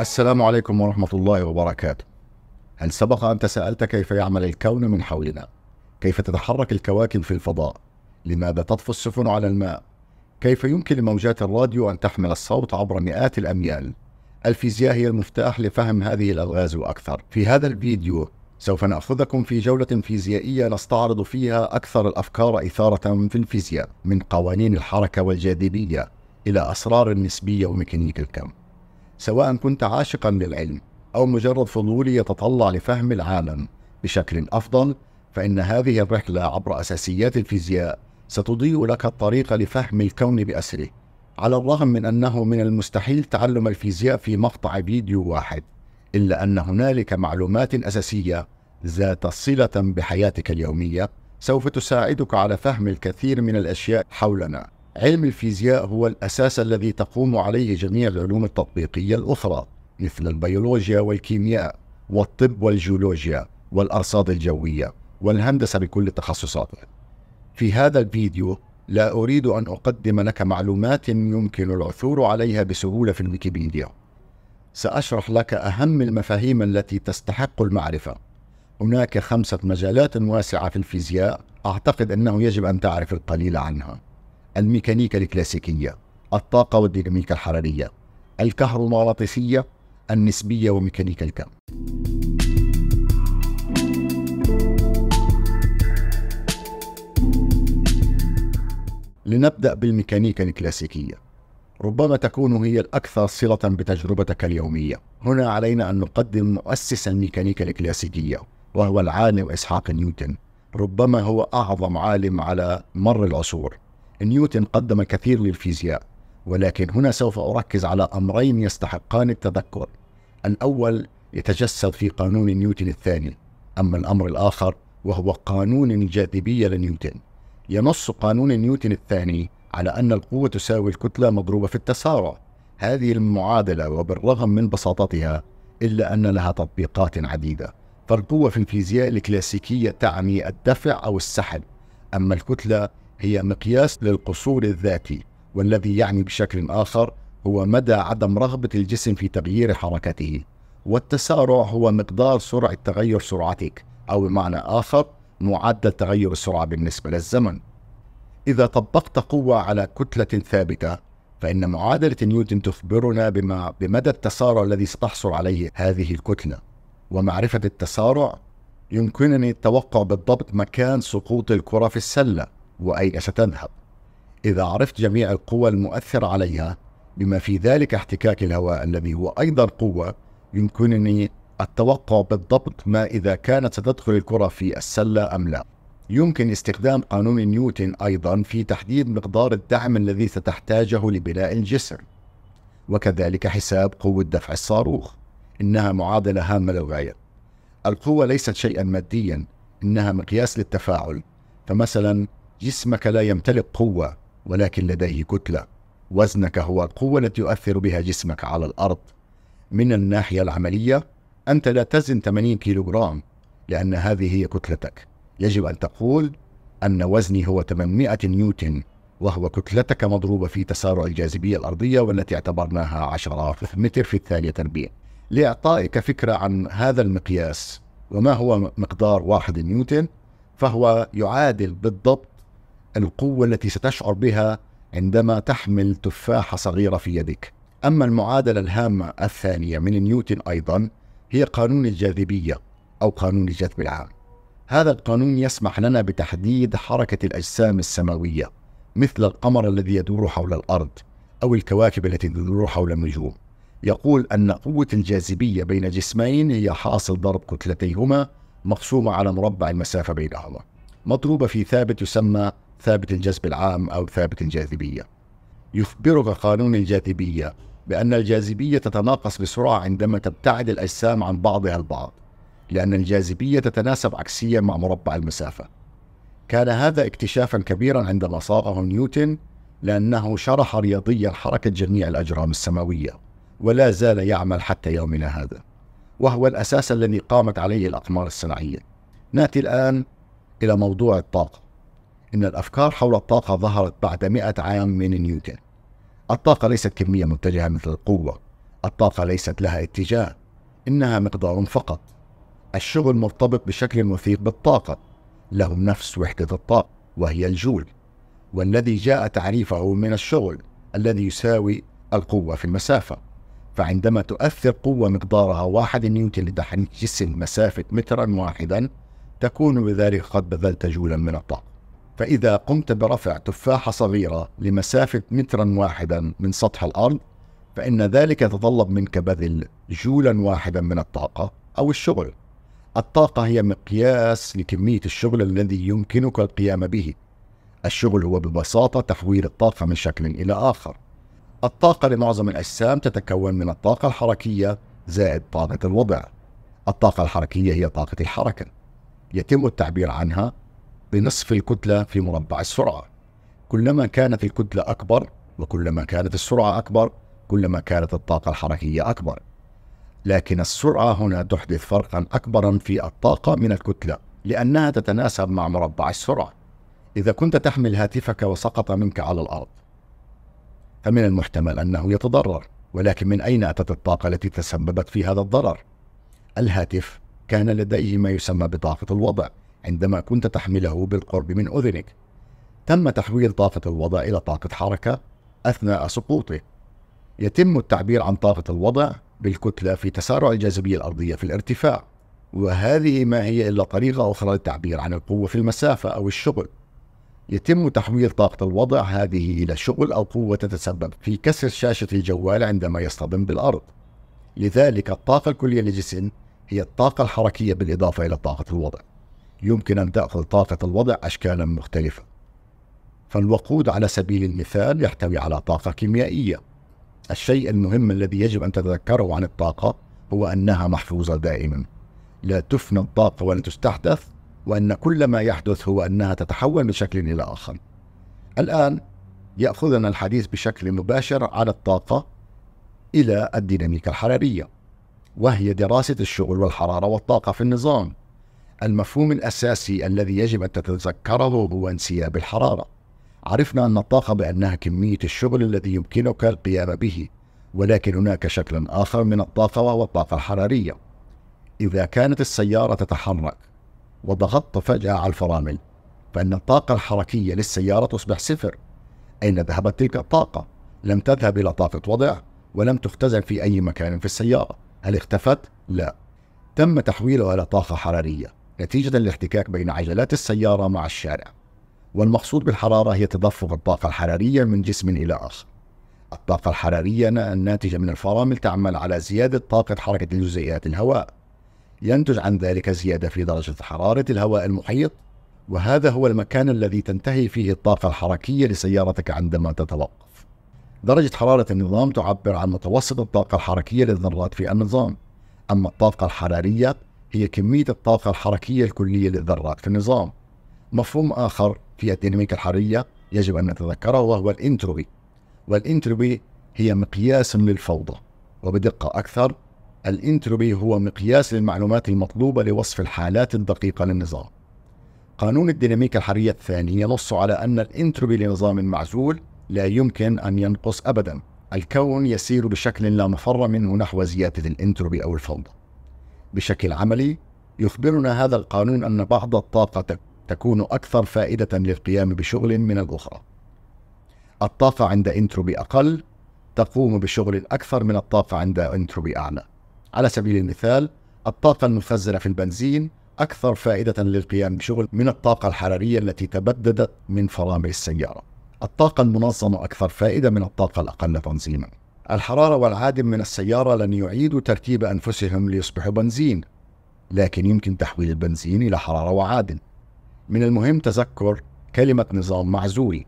السلام عليكم ورحمة الله وبركاته. هل سبق أن تساءلت كيف يعمل الكون من حولنا؟ كيف تتحرك الكواكب في الفضاء؟ لماذا تطفو السفن على الماء؟ كيف يمكن لموجات الراديو أن تحمل الصوت عبر مئات الأميال؟ الفيزياء هي المفتاح لفهم هذه الألغاز وأكثر. في هذا الفيديو سوف نأخذكم في جولة فيزيائية نستعرض فيها أكثر الأفكار إثارة في الفيزياء من قوانين الحركة والجاذبية إلى أسرار النسبية وميكانيك الكم. سواء كنت عاشقا للعلم أو مجرد فضولي يتطلع لفهم العالم بشكل أفضل فإن هذه الرحلة عبر أساسيات الفيزياء ستضيء لك الطريق لفهم الكون بأسره على الرغم من أنه من المستحيل تعلم الفيزياء في مقطع فيديو واحد إلا أن هنالك معلومات أساسية ذات صلة بحياتك اليومية سوف تساعدك على فهم الكثير من الأشياء حولنا علم الفيزياء هو الأساس الذي تقوم عليه جميع العلوم التطبيقية الأخرى مثل البيولوجيا والكيمياء والطب والجيولوجيا والأرصاد الجوية والهندسة بكل تخصصاتها. في هذا الفيديو لا أريد أن أقدم لك معلومات يمكن العثور عليها بسهولة في الويكيبيديا. سأشرح لك أهم المفاهيم التي تستحق المعرفة. هناك خمسة مجالات واسعة في الفيزياء أعتقد أنه يجب أن تعرف القليل عنها. الميكانيكا الكلاسيكية الطاقة والديناميكا الحرارية الكهرومغناطيسية النسبية وميكانيكا الكم لنبدأ بالميكانيكا الكلاسيكية ربما تكون هي الأكثر صلة بتجربتك اليومية هنا علينا أن نقدم مؤسس الميكانيكا الكلاسيكية وهو العالم إسحاق نيوتن ربما هو أعظم عالم على مر العصور نيوتن قدم كثير للفيزياء ولكن هنا سوف أركز على أمرين يستحقان التذكر الأول يتجسد في قانون نيوتن الثاني أما الأمر الآخر وهو قانون الجاذبية لنيوتن ينص قانون نيوتن الثاني على أن القوة تساوي الكتلة مضروبة في التسارع هذه المعادلة وبالرغم من بساطتها إلا أن لها تطبيقات عديدة فالقوة في الفيزياء الكلاسيكية تعني الدفع أو السحب أما الكتلة هي مقياس للقصور الذاتي والذي يعني بشكل آخر هو مدى عدم رغبة الجسم في تغيير حركته والتسارع هو مقدار سرعة تغير سرعتك أو بمعنى آخر معدل تغير السرعة بالنسبة للزمن إذا طبقت قوة على كتلة ثابتة فإن معادلة نيوتن تخبرنا بما بمدى التسارع الذي ستحصل عليه هذه الكتلة ومعرفة التسارع يمكنني التوقع بالضبط مكان سقوط الكرة في السلة وأين ستذهب إذا عرفت جميع القوى المؤثرة عليها بما في ذلك احتكاك الهواء الذي هو أيضا قوة يمكنني التوقع بالضبط ما إذا كانت ستدخل الكرة في السلة أم لا يمكن استخدام قانون نيوتن أيضا في تحديد مقدار الدعم الذي ستحتاجه لبناء الجسر وكذلك حساب قوة دفع الصاروخ إنها معادلة هامة للغاية القوة ليست شيئا ماديا إنها مقياس للتفاعل فمثلا جسمك لا يمتلك قوة ولكن لديه كتلة وزنك هو القوة التي يؤثر بها جسمك على الأرض من الناحية العملية أنت لا تزن 80 كيلوغرام لأن هذه هي كتلتك يجب أن تقول أن وزني هو 800 نيوتن وهو كتلتك مضروبة في تسارع الجاذبية الأرضية والتي اعتبرناها 10 متر في الثانية تربيع لإعطائك فكرة عن هذا المقياس وما هو مقدار واحد نيوتن فهو يعادل بالضبط القوة التي ستشعر بها عندما تحمل تفاحة صغيرة في يدك أما المعادلة الهامة الثانية من نيوتن أيضا هي قانون الجاذبية أو قانون الجذب العام هذا القانون يسمح لنا بتحديد حركة الأجسام السماوية مثل القمر الذي يدور حول الأرض أو الكواكب التي تدور حول النجوم يقول أن قوة الجاذبية بين جسمين هي حاصل ضرب كتلتيهما مقسومة على مربع المسافة بينهما مضروبة في ثابت يسمى ثابت الجذب العام أو ثابت الجاذبية يخبرك قانون الجاذبية بأن الجاذبية تتناقص بسرعة عندما تبتعد الأجسام عن بعضها البعض لأن الجاذبية تتناسب عكسيا مع مربع المسافة كان هذا اكتشافا كبيرا عندما صاغه نيوتن لأنه شرح رياضيا حركة جميع الأجرام السماوية ولا زال يعمل حتى يومنا هذا وهو الأساس الذي قامت عليه الأقمار الصناعية نأتي الآن إلى موضوع الطاقة أن الأفكار حول الطاقة ظهرت بعد مئة عام من نيوتن الطاقة ليست كمية متجهة مثل القوة الطاقة ليست لها اتجاه إنها مقدار فقط الشغل مرتبط بشكل وثيق بالطاقة له نفس وحدة الطاقة وهي الجول والذي جاء تعريفه من الشغل الذي يساوي القوة في المسافة فعندما تؤثر قوة مقدارها واحد نيوتن لتحريك جسم مسافة مترا واحدا تكون بذلك قد بذلت جولا من الطاقة فإذا قمت برفع تفاحة صغيرة لمسافة مترا واحدا من سطح الأرض فإن ذلك يتطلب منك بذل جولا واحدا من الطاقة أو الشغل الطاقة هي مقياس لكمية الشغل الذي يمكنك القيام به الشغل هو ببساطة تحويل الطاقة من شكل إلى آخر الطاقة لمعظم الأجسام تتكون من الطاقة الحركية زائد طاقة الوضع الطاقة الحركية هي طاقة الحركة يتم التعبير عنها بنصف الكتلة في مربع السرعة كلما كانت الكتلة أكبر وكلما كانت السرعة أكبر كلما كانت الطاقة الحركية أكبر لكن السرعة هنا تحدث فرقا أكبرا في الطاقة من الكتلة لأنها تتناسب مع مربع السرعة إذا كنت تحمل هاتفك وسقط منك على الأرض فمن المحتمل أنه يتضرر ولكن من أين أتت الطاقة التي تسببت في هذا الضرر؟ الهاتف كان لديه ما يسمى بطاقة الوضع عندما كنت تحمله بالقرب من أذنك تم تحويل طاقة الوضع إلى طاقة حركة أثناء سقوطه يتم التعبير عن طاقة الوضع بالكتلة في تسارع الجاذبية الأرضية في الارتفاع وهذه ما هي إلا طريقة أخرى للتعبير عن القوة في المسافة أو الشغل يتم تحويل طاقة الوضع هذه إلى شغل أو قوة تتسبب في كسر شاشة الجوال عندما يصطدم بالأرض لذلك الطاقة الكلية للجسم هي الطاقة الحركية بالإضافة إلى طاقة الوضع يمكن أن تأخذ طاقة الوضع أشكالا مختلفة فالوقود على سبيل المثال يحتوي على طاقة كيميائية الشيء المهم الذي يجب أن تتذكره عن الطاقة هو أنها محفوظة دائما لا تفنى الطاقة ولا تستحدث وأن كل ما يحدث هو أنها تتحول من شكل إلى آخر الآن يأخذنا الحديث بشكل مباشر على الطاقة إلى الديناميكا الحرارية وهي دراسة الشغل والحرارة والطاقة في النظام المفهوم الأساسي الذي يجب أن تتذكره هو انسياب الحرارة. عرفنا أن الطاقة بأنها كمية الشغل الذي يمكنك القيام به، ولكن هناك شكل آخر من الطاقة وهو الطاقة الحرارية. إذا كانت السيارة تتحرك وضغطت فجأة على الفرامل، فإن الطاقة الحركية للسيارة تصبح صفر. أين ذهبت تلك الطاقة؟ لم تذهب إلى طاقة وضع، ولم تختزل في أي مكان في السيارة. هل اختفت؟ لا. تم تحويلها إلى طاقة حرارية. نتيجة الاحتكاك بين عجلات السيارة مع الشارع والمقصود بالحرارة هي تدفق الطاقة الحرارية من جسم إلى آخر الطاقة الحرارية الناتجة من الفرامل تعمل على زيادة طاقة حركة الجزيئات الهواء ينتج عن ذلك زيادة في درجة حرارة الهواء المحيط وهذا هو المكان الذي تنتهي فيه الطاقة الحركية لسيارتك عندما تتوقف درجة حرارة النظام تعبر عن متوسط الطاقة الحركية للذرات في النظام أما الطاقة الحرارية هي كمية الطاقة الحركية الكلية للذرات في النظام مفهوم آخر في الديناميكا الحرارية يجب أن نتذكره وهو الإنتروبي والإنتروبي هي مقياس للفوضى وبدقة أكثر الإنتروبي هو مقياس للمعلومات المطلوبة لوصف الحالات الدقيقة للنظام قانون الديناميكا الحرارية الثاني ينص على أن الإنتروبي لنظام معزول لا يمكن أن ينقص أبدا الكون يسير بشكل لا مفر منه نحو زيادة الإنتروبي أو الفوضى بشكل عملي يخبرنا هذا القانون أن بعض الطاقة تكون أكثر فائدة للقيام بشغل من الأخرى الطاقة عند انتروبي أقل تقوم بشغل أكثر من الطاقة عند انتروبي أعلى على سبيل المثال الطاقة المخزنة في البنزين أكثر فائدة للقيام بشغل من الطاقة الحرارية التي تبددت من فرامل السيارة الطاقة المنظمة أكثر فائدة من الطاقة الأقل تنظيما الحرارة والعادم من السيارة لن يعيدوا ترتيب أنفسهم ليصبحوا بنزين لكن يمكن تحويل البنزين إلى حرارة وعادم من المهم تذكر كلمة نظام معزول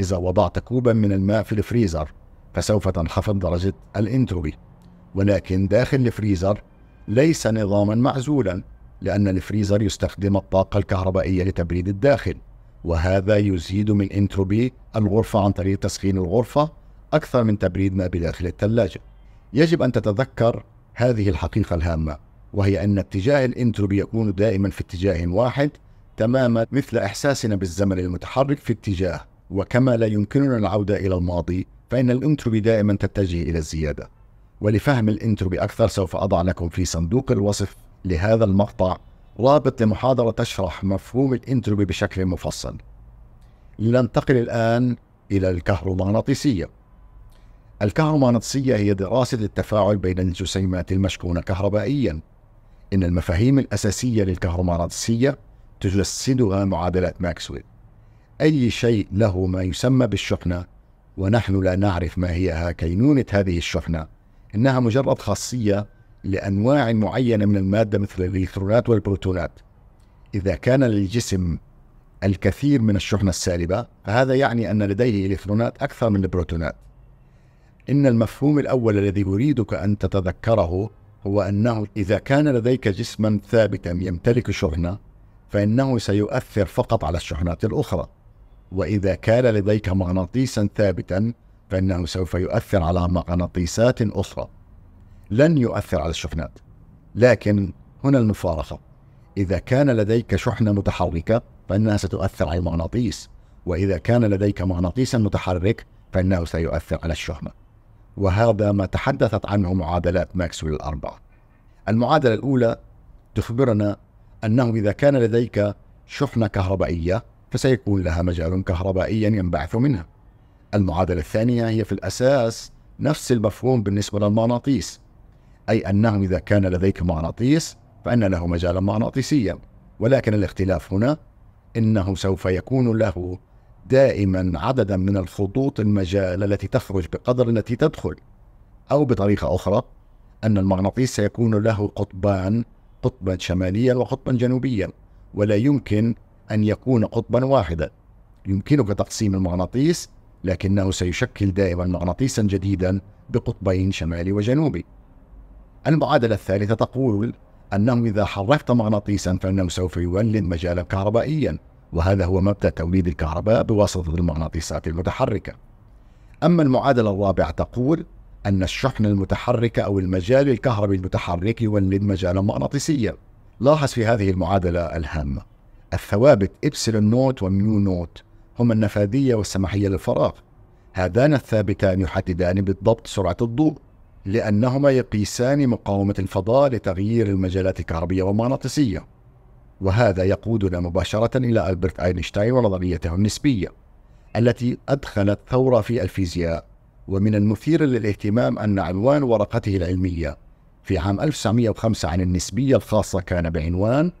إذا وضعت كوبا من الماء في الفريزر فسوف تنخفض درجة الانتروبي ولكن داخل الفريزر ليس نظاما معزولا لأن الفريزر يستخدم الطاقة الكهربائية لتبريد الداخل وهذا يزيد من انتروبي الغرفة عن طريق تسخين الغرفة أكثر من تبريد ما بداخل الثلاجة. يجب أن تتذكر هذه الحقيقة الهامة وهي أن اتجاه الإنتروبي يكون دائما في اتجاه واحد تماما مثل إحساسنا بالزمن المتحرك في اتجاه وكما لا يمكننا العودة إلى الماضي فإن الإنتروبي دائما تتجه إلى الزيادة ولفهم الإنتروبي أكثر سوف أضع لكم في صندوق الوصف لهذا المقطع رابط لمحاضرة تشرح مفهوم الإنتروبي بشكل مفصل لننتقل الآن إلى الكهرومغناطيسية الكهرومغناطيسية هي دراسة التفاعل بين الجسيمات المشكونة كهربائيا إن المفاهيم الأساسية للكهرومغناطيسية تجسدها معادلات ماكسويل أي شيء له ما يسمى بالشحنة ونحن لا نعرف ما هي كينونة هذه الشحنة إنها مجرد خاصية لأنواع معينة من المادة مثل الإلكترونات والبروتونات إذا كان للجسم الكثير من الشحنة السالبة فهذا يعني أن لديه إلكترونات أكثر من البروتونات إن المفهوم الأول الذي أريدك أن تتذكره هو أنه إذا كان لديك جسما ثابتا يمتلك شحنة فإنه سيؤثر فقط على الشحنات الأخرى وإذا كان لديك مغناطيسا ثابتا فإنه سوف يؤثر على مغناطيسات أخرى لن يؤثر على الشحنات لكن هنا المفارقة إذا كان لديك شحنة متحركة فإنها ستؤثر على المغناطيس وإذا كان لديك مغناطيسا متحرك فإنه سيؤثر على الشحنة وهذا ما تحدثت عنه معادلات ماكسويل الأربعة المعادلة الأولى تخبرنا أنه إذا كان لديك شحنة كهربائية فسيكون لها مجال كهربائي ينبعث منها المعادلة الثانية هي في الأساس نفس المفهوم بالنسبة للمغناطيس أي أنه إذا كان لديك مغناطيس فإن له مجالا مغناطيسيا ولكن الاختلاف هنا أنه سوف يكون له دائما عددا من الخطوط المجال التي تخرج بقدر التي تدخل أو بطريقة أخرى أن المغناطيس سيكون له قطبان قطبا شماليا وقطبا جنوبيا ولا يمكن أن يكون قطبا واحدا يمكنك تقسيم المغناطيس لكنه سيشكل دائما مغناطيسا جديدا بقطبين شمالي وجنوبي المعادلة الثالثة تقول أنه إذا حركت مغناطيسا فإنه سوف يولد مجالا كهربائيا وهذا هو مبدأ توليد الكهرباء بواسطة المغناطيسات المتحركة. أما المعادلة الرابعة تقول أن الشحنة المتحركة أو المجال الكهربي المتحرك يولد مجالا مغناطيسيا. لاحظ في هذه المعادلة الهامة الثوابت إبسلون نوت وميو نوت هما النفاذية والسماحية للفراغ. هذان الثابتان يحددان بالضبط سرعة الضوء لأنهما يقيسان مقاومة الفضاء لتغيير المجالات الكهربية والمغناطيسية. وهذا يقودنا مباشرة إلى ألبرت أينشتاين ونظريته النسبية التي أدخلت ثورة في الفيزياء ومن المثير للاهتمام أن عنوان ورقته العلمية في عام 1905 عن النسبية الخاصة كان بعنوان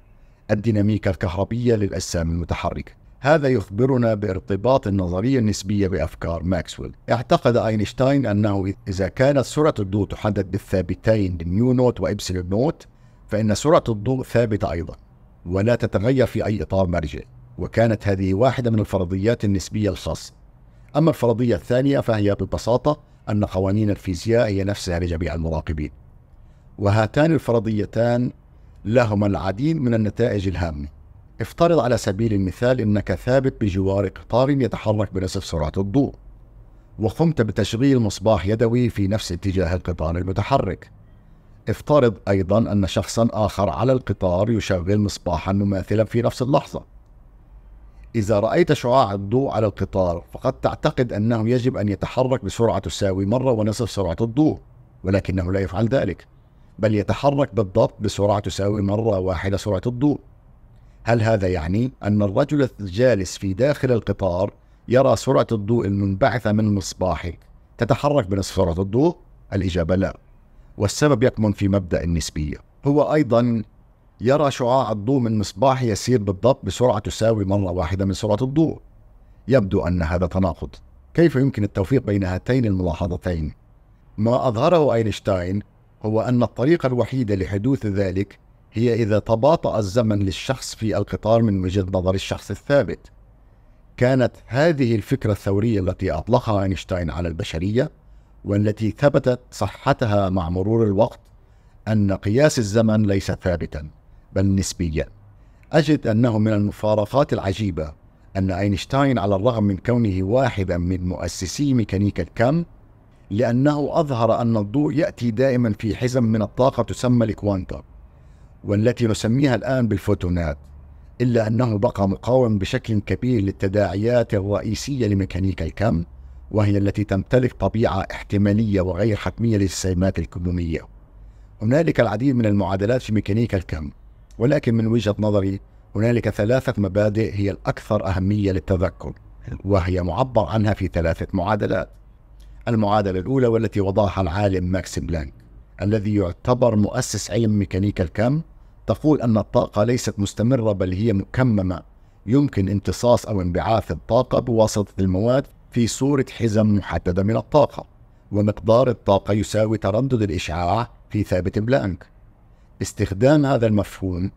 الديناميكا الكهربية للأجسام المتحركة هذا يخبرنا بارتباط النظرية النسبية بأفكار ماكسويل اعتقد أينشتاين أنه إذا كانت سرعة الضوء تحدد بالثابتين نيو نوت وإبسلون نوت فإن سرعة الضوء ثابتة أيضا ولا تتغير في أي إطار مرجع وكانت هذه واحدة من الفرضيات النسبية الخاصة أما الفرضية الثانية فهي ببساطة أن قوانين الفيزياء هي نفسها لجميع المراقبين وهاتان الفرضيتان لهما العديد من النتائج الهامة افترض على سبيل المثال أنك ثابت بجوار قطار يتحرك بنصف سرعة الضوء وقمت بتشغيل مصباح يدوي في نفس اتجاه القطار المتحرك افترض أيضا أن شخصا آخر على القطار يشغل مصباحا مماثلا في نفس اللحظة إذا رأيت شعاع الضوء على القطار فقد تعتقد أنه يجب أن يتحرك بسرعة تساوي مرة ونصف سرعة الضوء ولكنه لا يفعل ذلك بل يتحرك بالضبط بسرعة تساوي مرة واحدة سرعة الضوء هل هذا يعني أن الرجل الجالس في داخل القطار يرى سرعة الضوء المنبعثة من مصباحه تتحرك بنصف سرعة الضوء؟ الإجابة لا والسبب يكمن في مبدأ النسبية هو أيضا يرى شعاع الضوء من مصباح يسير بالضبط بسرعة تساوي مرة واحدة من سرعة الضوء يبدو أن هذا تناقض كيف يمكن التوفيق بين هاتين الملاحظتين؟ ما أظهره أينشتاين هو أن الطريقة الوحيدة لحدوث ذلك هي إذا تباطأ الزمن للشخص في القطار من وجهة نظر الشخص الثابت. كانت هذه الفكرة الثورية التي أطلقها أينشتاين على البشرية والتي ثبتت صحتها مع مرور الوقت أن قياس الزمن ليس ثابتا بل نسبيا أجد أنه من المفارقات العجيبة أن أينشتاين على الرغم من كونه واحدا من مؤسسي ميكانيكا الكم لأنه أظهر أن الضوء يأتي دائما في حزم من الطاقة تسمى الكوانتم والتي نسميها الآن بالفوتونات إلا أنه بقى مقاوم بشكل كبير للتداعيات الرئيسية لميكانيكا الكم وهي التي تمتلك طبيعة احتمالية وغير حتمية للسيمات الكمومية. هنالك العديد من المعادلات في ميكانيكا الكم، ولكن من وجهة نظري هنالك ثلاثة مبادئ هي الأكثر أهمية للتذكر، وهي معبر عنها في ثلاثة معادلات. المعادلة الأولى والتي وضعها العالم ماكس بلانك، الذي يعتبر مؤسس علم ميكانيكا الكم، تقول أن الطاقة ليست مستمرة بل هي مكممة، يمكن امتصاص أو انبعاث الطاقة بواسطة المواد في صورة حزم محددة من الطاقة ومقدار الطاقة يساوي تردد الإشعاع في ثابت بلانك استخدام هذا المفهوم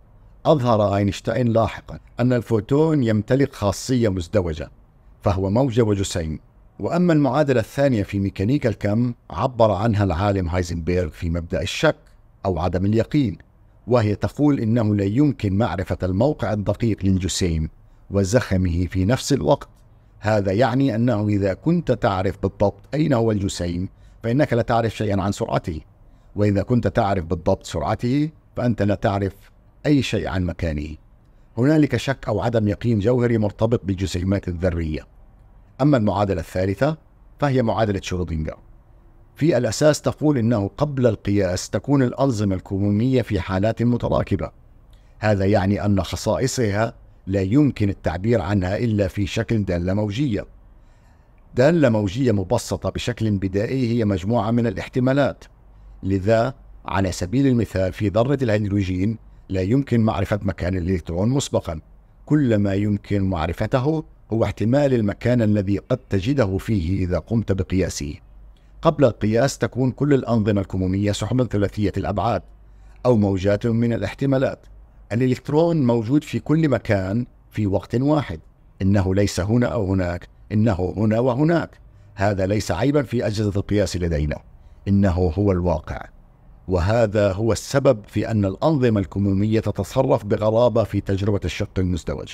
أظهر أينشتاين لاحقا أن الفوتون يمتلك خاصية مزدوجة فهو موجة وجسيم وأما المعادلة الثانية في ميكانيكا الكم عبر عنها العالم هايزنبرغ في مبدأ الشك أو عدم اليقين وهي تقول إنه لا يمكن معرفة الموقع الدقيق للجسيم وزخمه في نفس الوقت هذا يعني أنه إذا كنت تعرف بالضبط أين هو الجسيم فإنك لا تعرف شيئا عن سرعته وإذا كنت تعرف بالضبط سرعته فأنت لا تعرف أي شيء عن مكانه هنالك شك أو عدم يقين جوهري مرتبط بالجسيمات الذرية أما المعادلة الثالثة فهي معادلة شرودنجر في الأساس تقول إنه قبل القياس تكون الأنظمة الكمومية في حالات متراكبة هذا يعني أن خصائصها لا يمكن التعبير عنها إلا في شكل دالة موجية. دالة موجية مبسطة بشكل بدائي هي مجموعة من الاحتمالات. لذا على سبيل المثال في ذرة الهيدروجين لا يمكن معرفة مكان الإلكترون مسبقا. كل ما يمكن معرفته هو احتمال المكان الذي قد تجده فيه إذا قمت بقياسه. قبل القياس تكون كل الأنظمة الكمومية سحبا ثلاثية الأبعاد أو موجات من الاحتمالات الإلكترون موجود في كل مكان في وقت واحد إنه ليس هنا أو هناك إنه هنا وهناك هذا ليس عيبا في أجهزة القياس لدينا إنه هو الواقع وهذا هو السبب في أن الأنظمة الكمومية تتصرف بغرابة في تجربة الشق المزدوج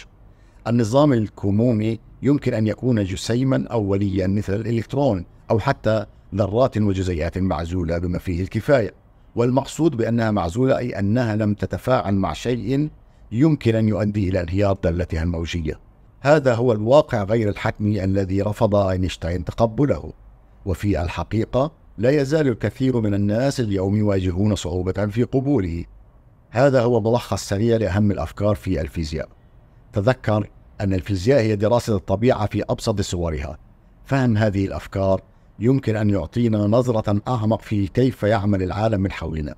النظام الكمومي يمكن أن يكون جسيما أوليا مثل الإلكترون أو حتى ذرات وجزيئات معزولة بما فيه الكفاية والمقصود بأنها معزولة أي أنها لم تتفاعل مع شيء يمكن أن يؤدي إلى انهيار دالتها الموجية هذا هو الواقع غير الحتمي الذي رفض أينشتاين تقبله وفي الحقيقة لا يزال الكثير من الناس اليوم يواجهون صعوبة في قبوله هذا هو ملخص سريع لأهم الأفكار في الفيزياء تذكر أن الفيزياء هي دراسة الطبيعة في أبسط صورها فهم هذه الأفكار يمكن أن يعطينا نظرة أعمق في كيف يعمل العالم من حولنا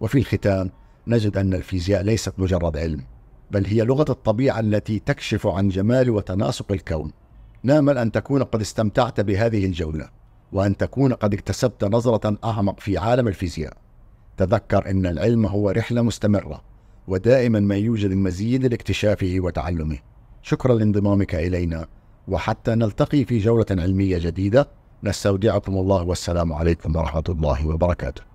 وفي الختام نجد أن الفيزياء ليست مجرد علم بل هي لغة الطبيعة التي تكشف عن جمال وتناسق الكون نامل أن تكون قد استمتعت بهذه الجولة وأن تكون قد اكتسبت نظرة أعمق في عالم الفيزياء تذكر أن العلم هو رحلة مستمرة ودائما ما يوجد المزيد لاكتشافه وتعلمه شكرا لانضمامك إلينا وحتى نلتقي في جولة علمية جديدة نستودعكم الله والسلام عليكم ورحمة الله وبركاته